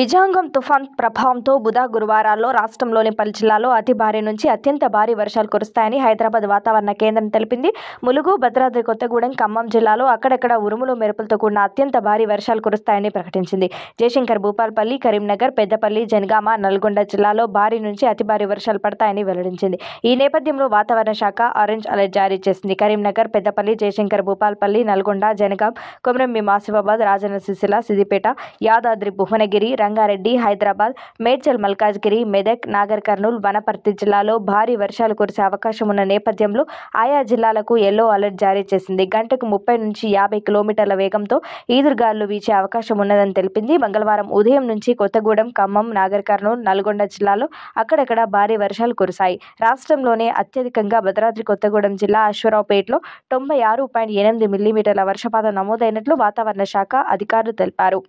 నిజాంగం తుఫాన్ ప్రభావంతో బుధ గురువారాల్లో రాష్ట్రంలోని పలు జిల్లాల్లో అతి భారీ నుంచి అత్యంత భారీ వర్షాలు కురుస్తాయని హైదరాబాద్ వాతావరణ కేంద్రం తెలిపింది ములుగు భద్రాద్రి కొత్తగూడెం ఖమ్మం జిల్లాలో అక్కడక్కడ ఉరుములు మెరుపులతో కూడిన అత్యంత భారీ వర్షాలు కురుస్తాయని ప్రకటించింది జయశంకర్ భూపాల్పల్లి కరీంనగర్ పెద్దపల్లి జనగామ నల్గొండ జిల్లాలో భారీ నుంచి అతి భారీ వర్షాలు పడతాయని వెల్లడించింది ఈ నేపథ్యంలో వాతావరణ శాఖ ఆరెంజ్ అలర్ట్ జారీ చేసింది కరీంనగర్ పెద్దపల్లి జయశంకర్ భూపాల్పల్లి నల్గొండ జనగాం కొమరం మాసిఫాబాద్ రాజన్న సిరిసిల్ల సిద్దిపేట యాదాద్రి భువనగిరి రంగారెడ్డి హైదరాబాద్ మేడ్చల్ మల్కాజ్గిరి మెదక్ నాగర్ కర్నూలు వనపర్తి జిల్లాలో భారీ వర్షాలు కురిసే అవకాశం ఉన్న నేపథ్యంలో ఆయా జిల్లాలకు ఎల్లో అలర్ట్ జారీ చేసింది గంటకు ముప్పై నుంచి యాభై కిలోమీటర్ల వేగంతో ఈదురుగాలు వీచే అవకాశం ఉన్నదని తెలిపింది మంగళవారం ఉదయం నుంచి కొత్తగూడెం ఖమ్మం నాగర్ కర్నూలు నల్గొండ జిల్లాలో అక్కడక్కడ భారీ వర్షాలు కురిశాయి రాష్ట్రంలోనే అత్యధికంగా భద్రాద్రి కొత్తగూడెం జిల్లా అశ్వరావుపేటలో తొంభై ఆరు పాయింట్ ఎనిమిది మిల్లీమీటర్ల వర్షపాతం నమోదైనట్లు వాతావరణ శాఖ అధికారులు తెలిపారు